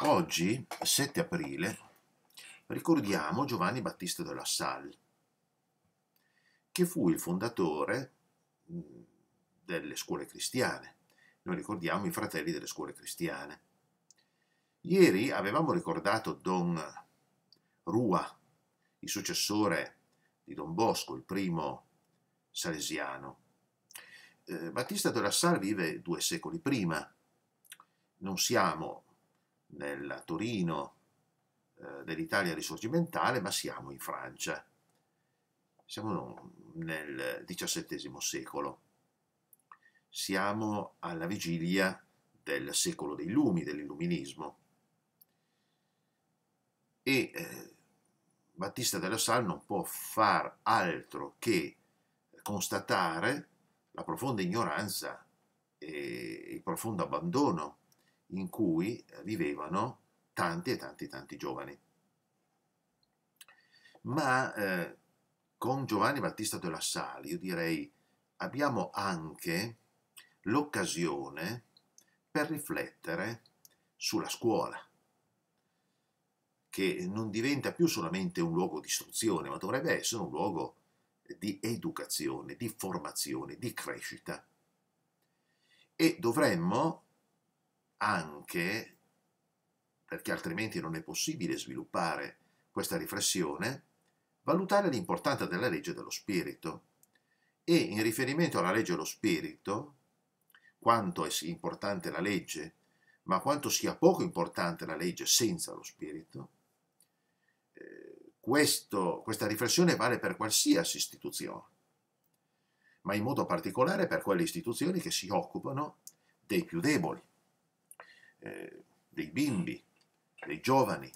Oggi, 7 aprile, ricordiamo Giovanni Battista della Salle, che fu il fondatore mm, delle scuole cristiane. Noi ricordiamo i fratelli delle scuole cristiane. Ieri avevamo ricordato Don Rua, il successore di Don Bosco, il primo salesiano. Eh, Battista della Salle vive due secoli prima. Non siamo nel Torino dell'Italia eh, risorgimentale, ma siamo in Francia. Siamo nel XVII secolo. Siamo alla vigilia del secolo dei lumi, dell'illuminismo. E eh, Battista della Salle non può far altro che constatare la profonda ignoranza e il profondo abbandono in cui vivevano tanti e tanti tanti giovani. Ma eh, con Giovanni Battista della Sali, io direi, abbiamo anche l'occasione per riflettere sulla scuola, che non diventa più solamente un luogo di istruzione, ma dovrebbe essere un luogo di educazione, di formazione, di crescita. E dovremmo anche, perché altrimenti non è possibile sviluppare questa riflessione, valutare l'importanza della legge dello spirito. E in riferimento alla legge dello spirito, quanto è importante la legge, ma quanto sia poco importante la legge senza lo spirito, eh, questo, questa riflessione vale per qualsiasi istituzione, ma in modo particolare per quelle istituzioni che si occupano dei più deboli. Eh, dei bimbi, dei giovani,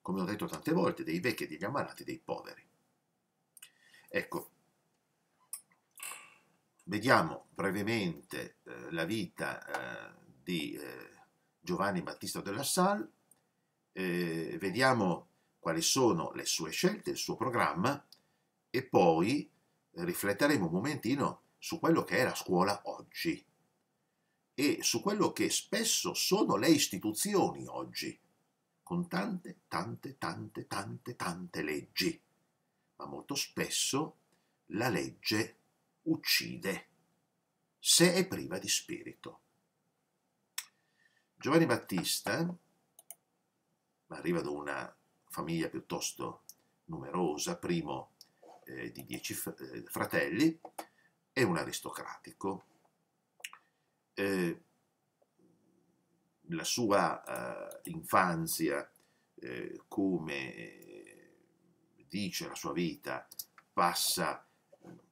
come ho detto tante volte, dei vecchi, degli ammalati, dei poveri. Ecco, vediamo brevemente eh, la vita eh, di eh, Giovanni Battista della Salle, eh, vediamo quali sono le sue scelte, il suo programma e poi rifletteremo un momentino su quello che è la scuola oggi e su quello che spesso sono le istituzioni oggi, con tante, tante, tante, tante, tante leggi. Ma molto spesso la legge uccide se è priva di spirito. Giovanni Battista, arriva da una famiglia piuttosto numerosa, primo eh, di dieci eh, fratelli, è un aristocratico, la sua eh, infanzia, eh, come dice la sua vita, passa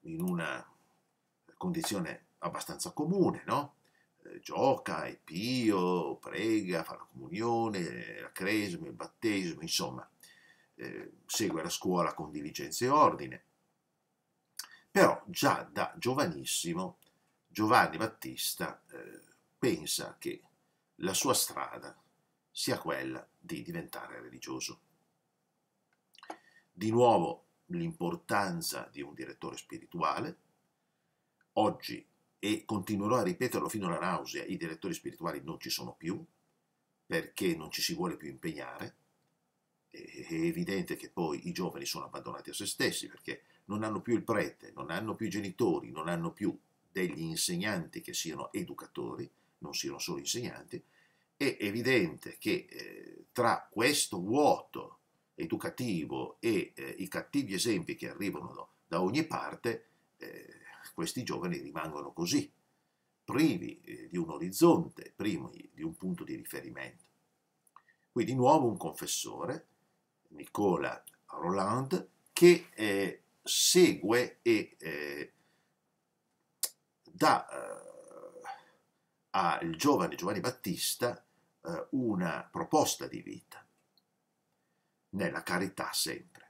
in una condizione abbastanza comune, no? Eh, gioca, è pio, prega, fa la comunione, la cresima, il battesimo, insomma, eh, segue la scuola con diligenza e ordine. Però già da giovanissimo Giovanni Battista eh, pensa che la sua strada sia quella di diventare religioso. Di nuovo l'importanza di un direttore spirituale. Oggi, e continuerò a ripeterlo fino alla nausea, i direttori spirituali non ci sono più perché non ci si vuole più impegnare. È evidente che poi i giovani sono abbandonati a se stessi perché non hanno più il prete, non hanno più i genitori, non hanno più degli insegnanti che siano educatori, non siano solo insegnanti, è evidente che eh, tra questo vuoto educativo e eh, i cattivi esempi che arrivano da ogni parte, eh, questi giovani rimangono così, privi eh, di un orizzonte, privi di un punto di riferimento. Qui di nuovo un confessore, Nicola Roland, che eh, segue e eh, dà eh, al giovane Giovanni Battista eh, una proposta di vita, nella carità sempre.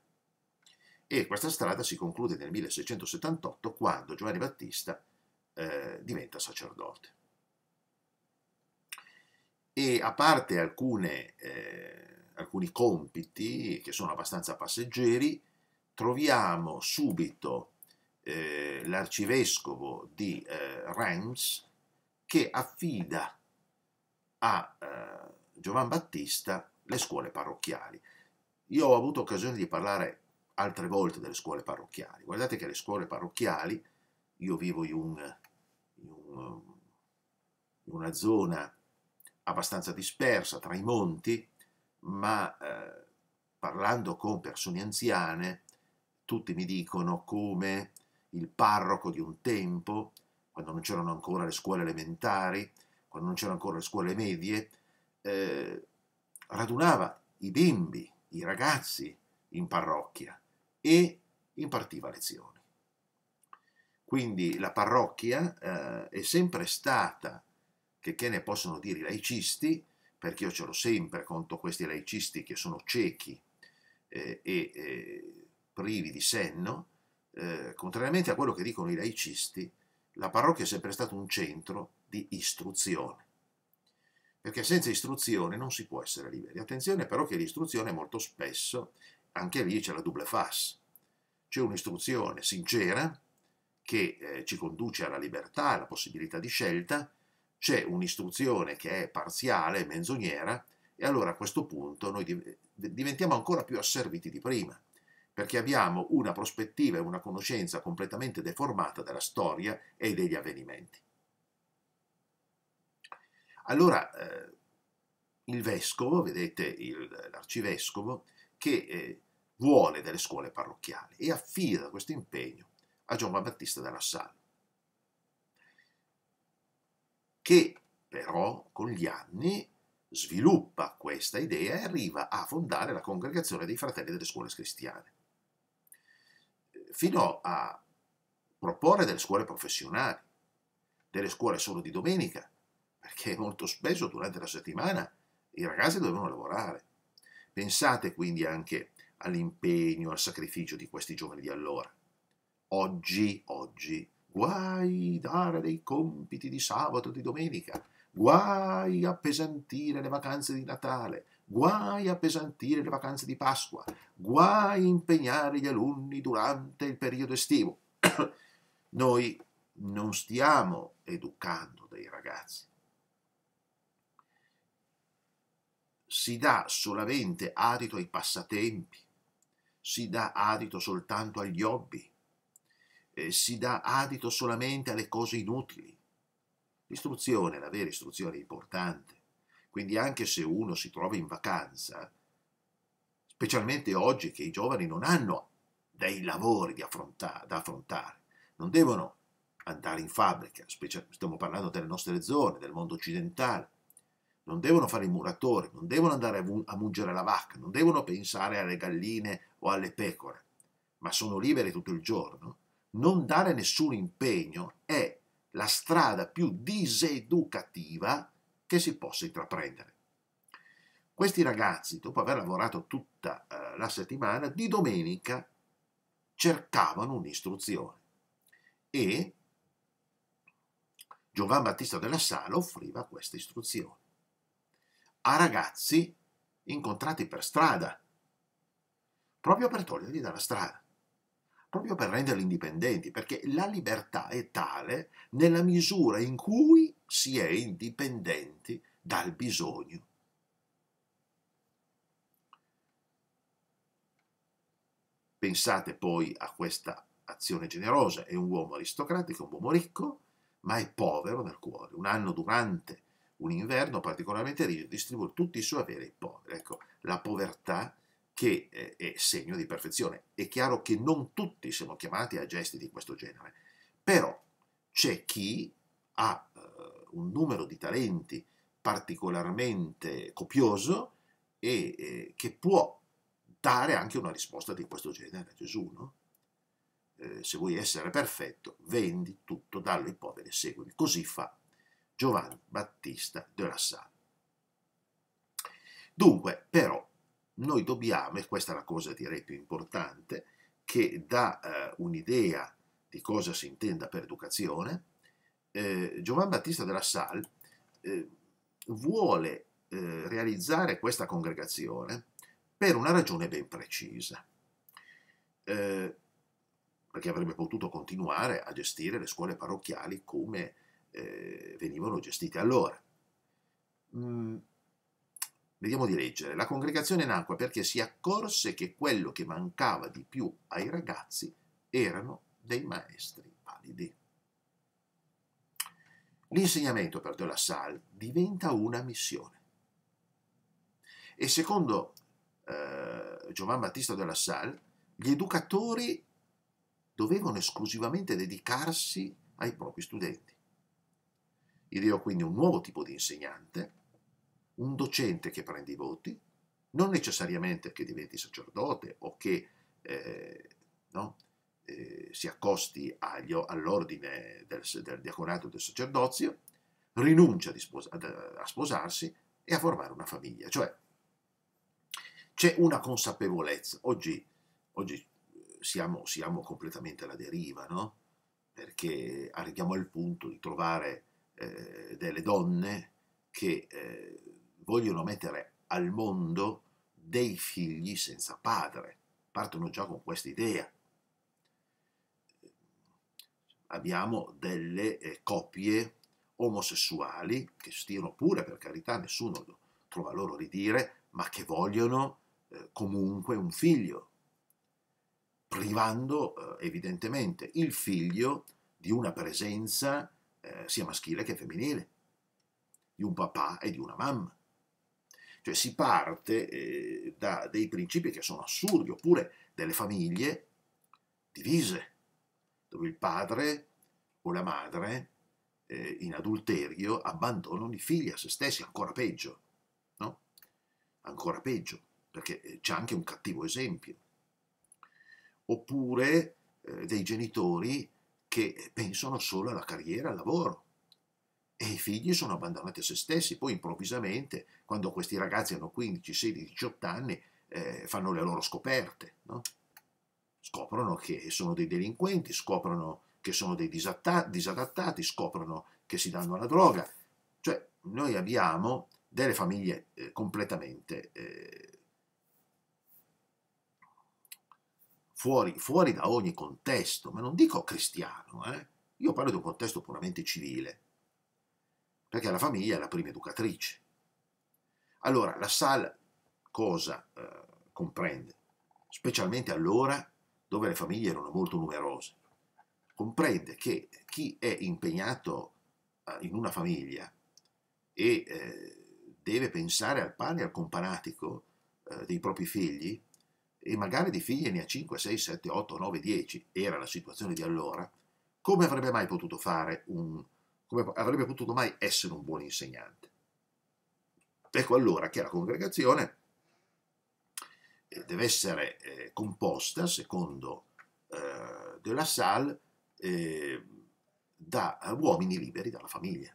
E questa strada si conclude nel 1678 quando Giovanni Battista eh, diventa sacerdote. E a parte alcune, eh, alcuni compiti che sono abbastanza passeggeri, troviamo subito eh, l'arcivescovo di eh, Reims che affida a eh, Giovan Battista le scuole parrocchiali. Io ho avuto occasione di parlare altre volte delle scuole parrocchiali. Guardate che le scuole parrocchiali, io vivo in, un, in, un, in una zona abbastanza dispersa tra i monti, ma eh, parlando con persone anziane, tutti mi dicono come il parroco di un tempo, quando non c'erano ancora le scuole elementari, quando non c'erano ancora le scuole medie, eh, radunava i bimbi, i ragazzi in parrocchia e impartiva lezioni. Quindi la parrocchia eh, è sempre stata, che, che ne possono dire i laicisti, perché io ce l'ho sempre contro questi laicisti che sono ciechi eh, e eh, privi di senno, eh, contrariamente a quello che dicono i laicisti, la parrocchia è sempre stato un centro di istruzione. Perché senza istruzione non si può essere liberi. Attenzione però che l'istruzione molto spesso, anche lì c'è la double face. C'è un'istruzione sincera che eh, ci conduce alla libertà, alla possibilità di scelta, c'è un'istruzione che è parziale, menzognera, e allora a questo punto noi diventiamo ancora più asserviti di prima perché abbiamo una prospettiva e una conoscenza completamente deformata della storia e degli avvenimenti. Allora eh, il vescovo, vedete l'arcivescovo, che eh, vuole delle scuole parrocchiali e affida questo impegno a Giovanni Battista della Salle, che però con gli anni sviluppa questa idea e arriva a fondare la Congregazione dei Fratelli delle Scuole Cristiane fino a proporre delle scuole professionali, delle scuole solo di domenica, perché molto spesso durante la settimana i ragazzi dovevano lavorare. Pensate quindi anche all'impegno, al sacrificio di questi giovani di allora. Oggi, oggi, guai dare dei compiti di sabato e di domenica, guai appesantire le vacanze di Natale, guai a pesantire le vacanze di Pasqua, guai a impegnare gli alunni durante il periodo estivo. Noi non stiamo educando dei ragazzi. Si dà solamente adito ai passatempi, si dà adito soltanto agli hobby, eh, si dà adito solamente alle cose inutili. L'istruzione, la vera istruzione è importante quindi anche se uno si trova in vacanza, specialmente oggi che i giovani non hanno dei lavori affronta da affrontare, non devono andare in fabbrica, stiamo parlando delle nostre zone, del mondo occidentale, non devono fare i muratori, non devono andare a mungere la vacca, non devono pensare alle galline o alle pecore, ma sono liberi tutto il giorno, non dare nessun impegno è la strada più diseducativa che si possa intraprendere. Questi ragazzi, dopo aver lavorato tutta eh, la settimana, di domenica cercavano un'istruzione e Giovan Battista della Sala offriva questa istruzione a ragazzi incontrati per strada, proprio per toglierli dalla strada, proprio per renderli indipendenti, perché la libertà è tale nella misura in cui si è indipendenti dal bisogno. Pensate poi a questa azione generosa, è un uomo aristocratico, un uomo ricco, ma è povero nel cuore. Un anno durante un inverno particolarmente ricco distribuisce tutti i suoi averi ai poveri. Ecco, la povertà che eh, è segno di perfezione. È chiaro che non tutti siamo chiamati a gesti di questo genere, però c'è chi ha un numero di talenti particolarmente copioso e eh, che può dare anche una risposta di questo genere a Gesù, no? eh, se vuoi essere perfetto, vendi tutto, dallo ai poveri e seguimi. Così fa Giovanni Battista della Salle. Dunque, però, noi dobbiamo, e questa è la cosa direi più importante, che dà eh, un'idea di cosa si intenda per educazione, eh, Giovan Battista della Salle eh, vuole eh, realizzare questa congregazione per una ragione ben precisa, eh, perché avrebbe potuto continuare a gestire le scuole parrocchiali come eh, venivano gestite allora. Mm, vediamo di leggere. La congregazione nacque perché si accorse che quello che mancava di più ai ragazzi erano dei maestri validi. L'insegnamento per De La Salle diventa una missione. E secondo eh, Giovanni Battista De La Salle, gli educatori dovevano esclusivamente dedicarsi ai propri studenti. Ideò quindi un nuovo tipo di insegnante, un docente che prende i voti, non necessariamente che diventi sacerdote o che eh, no, eh, si accosti agli, all'ordine del, del, diaconato del sacerdozio, rinuncia sposa, a sposarsi e a formare una famiglia. Cioè c'è una consapevolezza. Oggi, oggi eh, siamo, siamo, completamente alla deriva, no? perché arriviamo al punto di trovare eh, delle donne che eh, vogliono mettere al mondo dei figli senza padre. Partono già con questa idea abbiamo delle eh, coppie omosessuali, che stiano pure per carità, nessuno trova loro ridire, ma che vogliono eh, comunque un figlio, privando eh, evidentemente il figlio di una presenza eh, sia maschile che femminile, di un papà e di una mamma. Cioè si parte eh, da dei principi che sono assurdi, oppure delle famiglie divise, dove il padre o la madre eh, in adulterio abbandonano i figli a se stessi, ancora peggio, no? Ancora peggio, perché eh, c'è anche un cattivo esempio. Oppure eh, dei genitori che eh, pensano solo alla carriera, al lavoro, e i figli sono abbandonati a se stessi. Poi improvvisamente, quando questi ragazzi hanno 15, 16, 18 anni, eh, fanno le loro scoperte. No? scoprono che sono dei delinquenti, scoprono che sono dei disadattati, scoprono che si danno alla droga. Cioè, noi abbiamo delle famiglie eh, completamente eh, fuori, fuori, da ogni contesto, ma non dico cristiano, eh? io parlo di un contesto puramente civile, perché la famiglia è la prima educatrice. Allora, la SAL cosa eh, comprende? Specialmente allora dove le famiglie erano molto numerose. Comprende che chi è impegnato eh, in una famiglia e eh, deve pensare al pane e al companatico eh, dei propri figli, e magari di figli ne ha 5, 6, 7, 8, 9, 10, era la situazione di allora, come avrebbe mai potuto fare un, come avrebbe potuto mai essere un buon insegnante? Ecco allora che la congregazione eh, deve essere eh, composta, secondo eh, De La Salle, eh, da uomini liberi dalla famiglia,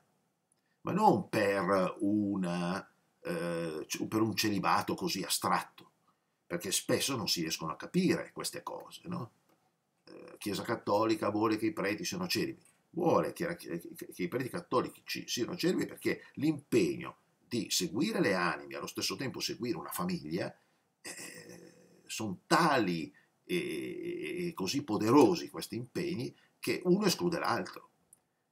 ma non per, una, eh, per, un celibato così astratto, perché spesso non si riescono a capire queste cose. No? Eh, Chiesa cattolica vuole che i preti siano celibi, vuole che, che i preti cattolici siano celibi perché l'impegno di seguire le anime e allo stesso tempo seguire una famiglia eh, sono tali e, e così poderosi questi impegni che uno esclude l'altro.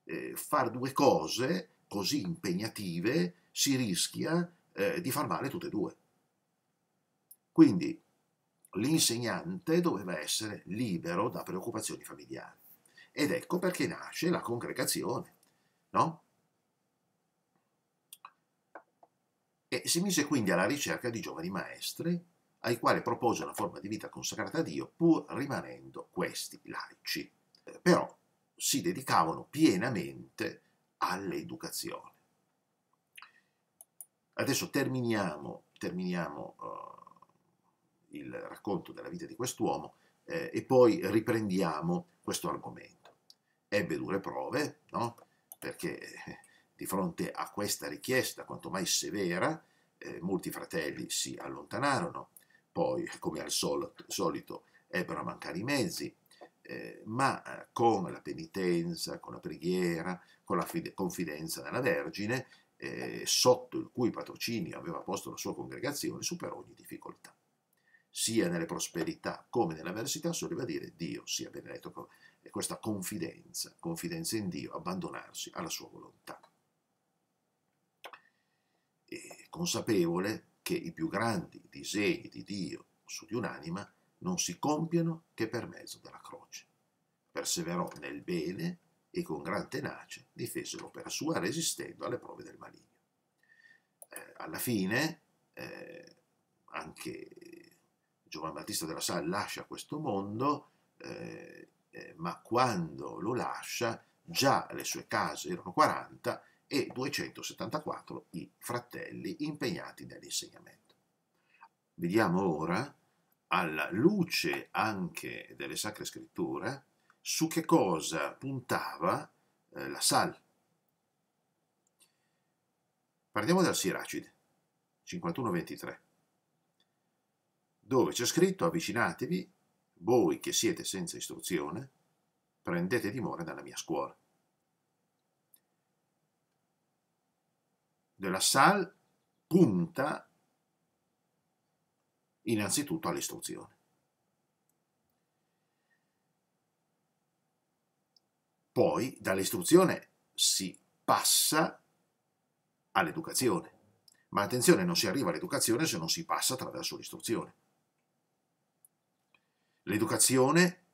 Eh, far due cose così impegnative si rischia eh, di far male tutte e due. Quindi l'insegnante doveva essere libero da preoccupazioni familiari. Ed ecco perché nasce la congregazione, no? E si mise quindi alla ricerca di giovani maestri ai quali propose una forma di vita consacrata a Dio, pur rimanendo questi laici. Eh, però si dedicavano pienamente all'educazione. Adesso terminiamo, terminiamo uh, il racconto della vita di quest'uomo eh, e poi riprendiamo questo argomento. Ebbe dure prove, no? perché eh, di fronte a questa richiesta quanto mai severa, eh, molti fratelli si allontanarono, poi come al solito ebbero a mancare i mezzi, eh, ma eh, con la penitenza, con la preghiera, con la confidenza della Vergine, eh, sotto il cui patrocinio aveva posto la sua congregazione, superò ogni difficoltà. Sia nelle prosperità come nell'avversità, soleva dire Dio sia benedetto con ecco, questa confidenza, confidenza in Dio, abbandonarsi alla sua volontà. E consapevole che i più grandi disegni di Dio su di un'anima non si compiano che per mezzo della croce. Perseverò nel bene e con gran tenacia difese l'opera sua resistendo alle prove del maligno. Eh, alla fine eh, anche Giovanni Battista della Salle lascia questo mondo, eh, eh, ma quando lo lascia già le sue case erano 40 e 274 i fratelli impegnati nell'insegnamento. Vediamo ora, alla luce anche delle Sacre Scritture, su che cosa puntava eh, la Sal. Partiamo dal Siracide, 51-23, dove c'è scritto avvicinatevi, voi che siete senza istruzione, prendete dimora dalla mia scuola. della SAL punta innanzitutto all'istruzione. Poi dall'istruzione si passa all'educazione, ma attenzione, non si arriva all'educazione se non si passa attraverso l'istruzione. L'educazione,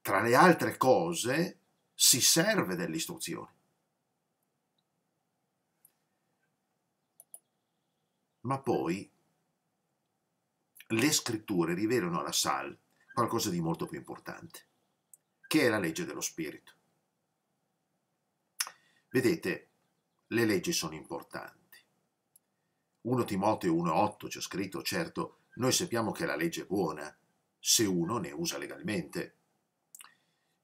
tra le altre cose, si serve dell'istruzione ma poi le scritture rivelano alla Sal qualcosa di molto più importante, che è la legge dello spirito. Vedete, le leggi sono importanti. 1 Timoteo 1.8 c'è scritto, certo, noi sappiamo che la legge è buona se uno ne usa legalmente.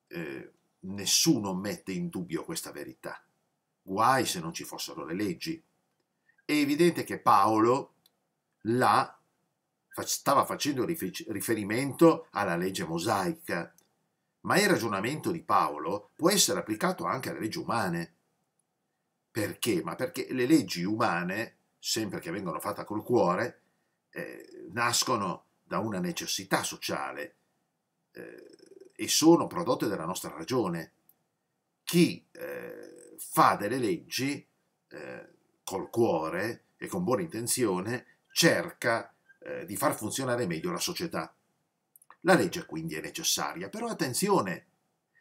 Eh, nessuno mette in dubbio questa verità. Guai se non ci fossero le leggi, è evidente che Paolo là stava facendo riferimento alla legge mosaica, ma il ragionamento di Paolo può essere applicato anche alle leggi umane. Perché? Ma perché le leggi umane, sempre che vengono fatte col cuore, eh, nascono da una necessità sociale eh, e sono prodotte dalla nostra ragione. Chi eh, fa delle leggi eh, col cuore e con buona intenzione cerca eh, di far funzionare meglio la società. La legge quindi è necessaria, però attenzione,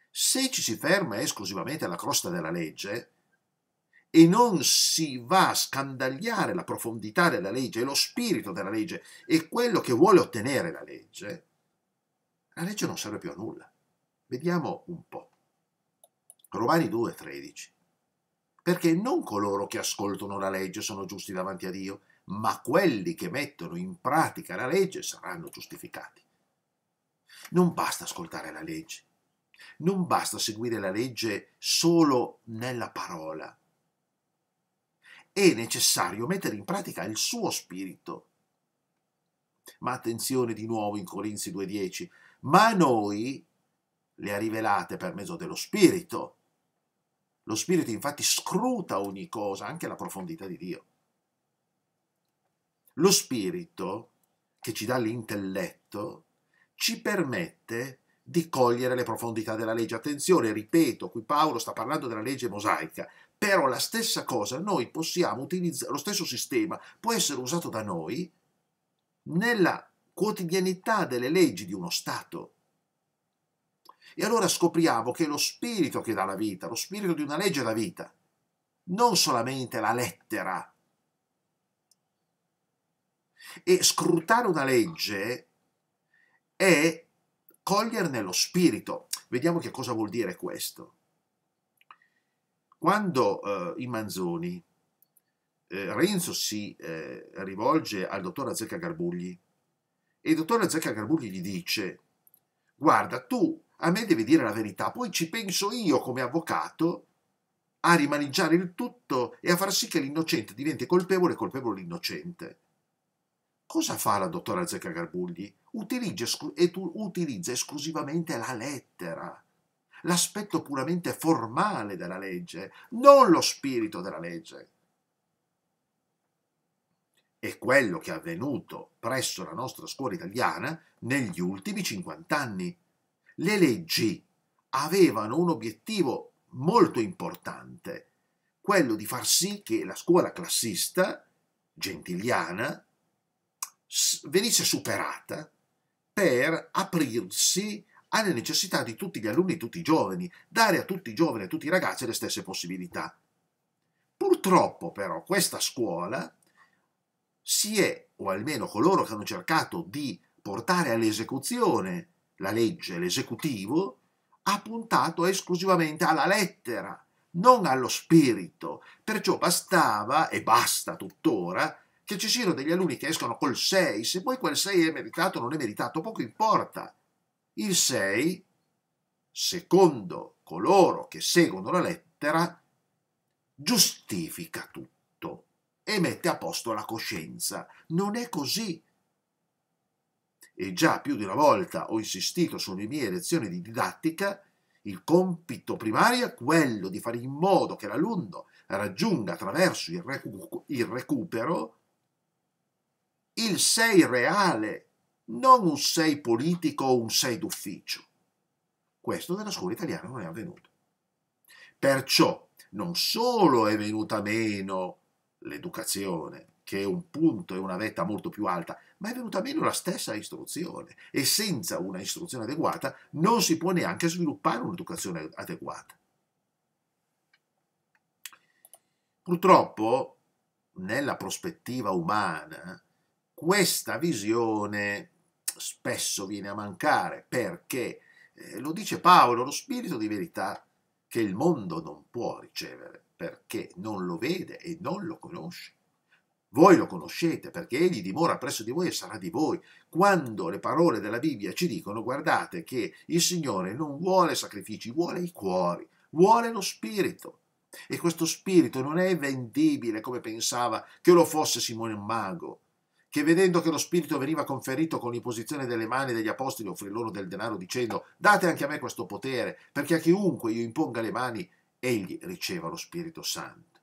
se ci si ferma esclusivamente alla crosta della legge e non si va a scandagliare la profondità della legge e lo spirito della legge e quello che vuole ottenere la legge, la legge non serve più a nulla. Vediamo un po'. Romani 2, 13 perché non coloro che ascoltano la legge sono giusti davanti a Dio, ma quelli che mettono in pratica la legge saranno giustificati. Non basta ascoltare la legge, non basta seguire la legge solo nella parola. È necessario mettere in pratica il suo spirito. Ma attenzione di nuovo in Corinzi 2.10, ma noi le ha rivelate per mezzo dello spirito lo Spirito infatti scruta ogni cosa, anche la profondità di Dio. Lo Spirito, che ci dà l'intelletto, ci permette di cogliere le profondità della legge. Attenzione, ripeto, qui Paolo sta parlando della legge mosaica, però la stessa cosa noi possiamo utilizzare, lo stesso sistema può essere usato da noi nella quotidianità delle leggi di uno Stato. E allora scopriamo che è lo spirito che dà la vita, lo spirito di una legge dà vita, non solamente la lettera. E scrutare una legge è coglierne lo spirito. Vediamo che cosa vuol dire questo. Quando eh, i Manzoni, eh, Renzo si eh, rivolge al dottor Azzecca Garbugli e il dottor Azzecca Garbugli gli dice guarda tu a me deve dire la verità, poi ci penso io come avvocato a rimaneggiare il tutto e a far sì che l'innocente diventi colpevole e colpevole l'innocente. Cosa fa la dottora Zecca Garbugli? Utilizza, utilizza esclusivamente la lettera, l'aspetto puramente formale della legge, non lo spirito della legge. È quello che è avvenuto presso la nostra scuola italiana negli ultimi 50 anni le leggi avevano un obiettivo molto importante, quello di far sì che la scuola classista, gentiliana, venisse superata per aprirsi alle necessità di tutti gli alunni e tutti i giovani, dare a tutti i giovani e a tutti i ragazzi le stesse possibilità. Purtroppo però questa scuola si è, o almeno coloro che hanno cercato di portare all'esecuzione la legge, l'esecutivo, ha puntato esclusivamente alla lettera, non allo spirito. Perciò bastava, e basta tuttora, che ci siano degli alunni che escono col 6, se poi quel 6 è meritato o non è meritato, poco importa. Il 6, secondo coloro che seguono la lettera, giustifica tutto e mette a posto la coscienza. Non è così e già più di una volta ho insistito sulle mie lezioni di didattica, il compito primario è quello di fare in modo che l'alunno raggiunga attraverso il, recu il recupero il 6 reale, non un 6 politico o un 6 d'ufficio. Questo nella scuola italiana non è avvenuto. Perciò non solo è venuta meno l'educazione, che è un punto e una vetta molto più alta, ma è venuta meno la stessa istruzione e senza una istruzione adeguata non si può neanche sviluppare un'educazione adeguata. Purtroppo, nella prospettiva umana, questa visione spesso viene a mancare perché, eh, lo dice Paolo, lo spirito di verità che il mondo non può ricevere perché non lo vede e non lo conosce voi lo conoscete perché egli dimora presso di voi e sarà di voi. Quando le parole della Bibbia ci dicono, guardate che il Signore non vuole sacrifici, vuole i cuori, vuole lo spirito. E questo spirito non è vendibile come pensava che lo fosse Simone Mago, che vedendo che lo spirito veniva conferito con l'imposizione delle mani degli apostoli offrì loro del denaro dicendo date anche a me questo potere, perché a chiunque io imponga le mani, egli riceva lo Spirito Santo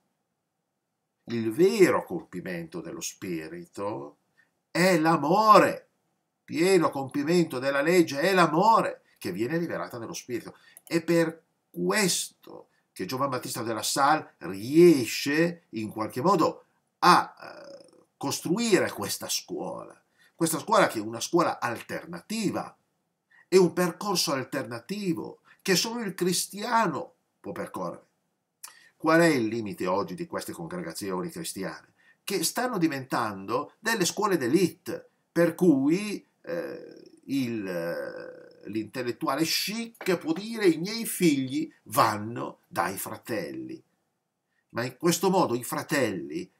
il vero compimento dello spirito è l'amore. Pieno compimento della legge è l'amore che viene liberata dallo spirito. È per questo che Giovanni Battista della Salle riesce in qualche modo a eh, costruire questa scuola. Questa scuola che è una scuola alternativa, è un percorso alternativo che solo il cristiano può percorrere. Qual è il limite oggi di queste congregazioni cristiane? Che stanno diventando delle scuole d'elite, per cui eh, eh l'intellettuale chic può dire i miei figli vanno dai fratelli. Ma in questo modo i fratelli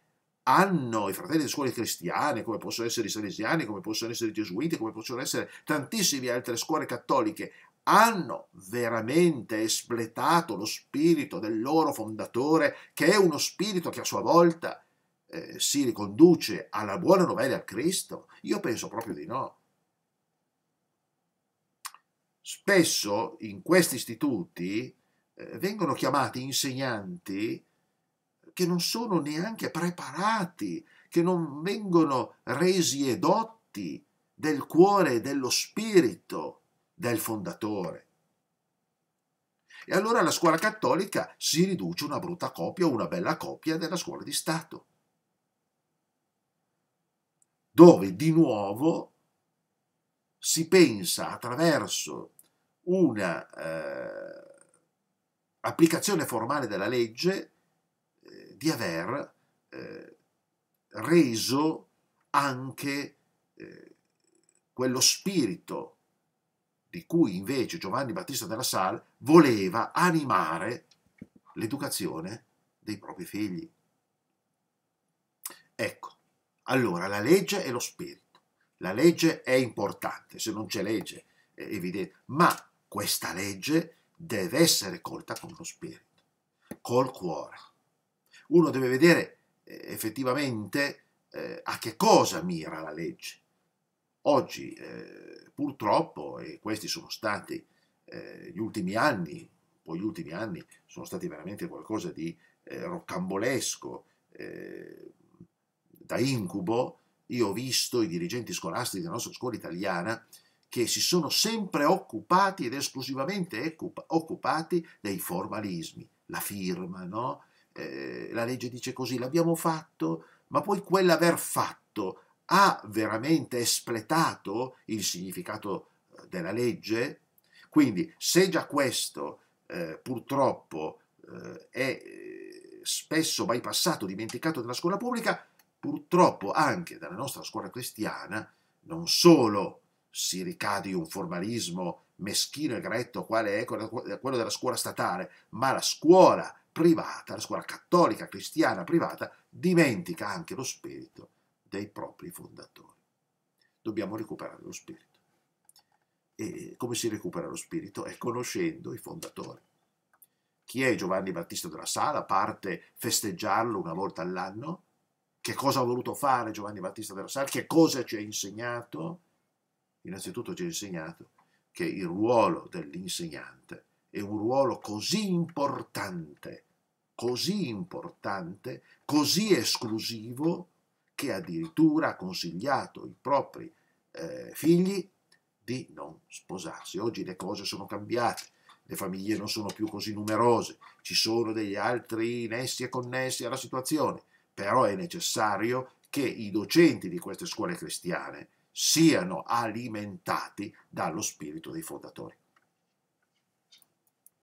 hanno, i fratelli di scuole cristiane, come possono essere i salesiani, come possono essere i gesuiti, come possono essere tantissime altre scuole cattoliche, hanno veramente espletato lo spirito del loro fondatore, che è uno spirito che a sua volta eh, si riconduce alla buona novella a Cristo? Io penso proprio di no. Spesso in questi istituti eh, vengono chiamati insegnanti che non sono neanche preparati, che non vengono resi edotti del cuore e dello spirito del fondatore. E allora la scuola cattolica si riduce una brutta copia o una bella copia della scuola di Stato, dove di nuovo si pensa attraverso una eh, applicazione formale della legge eh, di aver eh, reso anche eh, quello spirito di cui invece Giovanni Battista della Salle voleva animare l'educazione dei propri figli. Ecco, allora la legge è lo spirito. La legge è importante, se non c'è legge è evidente, ma questa legge deve essere colta con lo spirito, col cuore. Uno deve vedere eh, effettivamente eh, a che cosa mira la legge Oggi eh, purtroppo, e questi sono stati eh, gli ultimi anni, poi gli ultimi anni sono stati veramente qualcosa di eh, roccambolesco, eh, da incubo, io ho visto i dirigenti scolastici della nostra scuola italiana che si sono sempre occupati ed esclusivamente occupati dei formalismi, la firma, no? Eh, la legge dice così, l'abbiamo fatto, ma poi quell'aver fatto ha veramente espletato il significato eh, della legge? Quindi se già questo eh, purtroppo eh, è eh, spesso bypassato, dimenticato dalla scuola pubblica, purtroppo anche dalla nostra scuola cristiana non solo si ricade in un formalismo meschino e gretto quale è quello della scuola statale, ma la scuola privata, la scuola cattolica cristiana privata, dimentica anche lo spirito dai propri fondatori. Dobbiamo recuperare lo spirito. E come si recupera lo spirito? È conoscendo i fondatori. Chi è Giovanni Battista della Sala? Parte festeggiarlo una volta all'anno? Che cosa ha voluto fare Giovanni Battista della Sala? Che cosa ci ha insegnato? Innanzitutto ci ha insegnato che il ruolo dell'insegnante è un ruolo così importante, così importante, così esclusivo che addirittura ha consigliato i propri eh, figli di non sposarsi. Oggi le cose sono cambiate, le famiglie non sono più così numerose, ci sono degli altri nessi e connessi alla situazione, però è necessario che i docenti di queste scuole cristiane siano alimentati dallo spirito dei fondatori.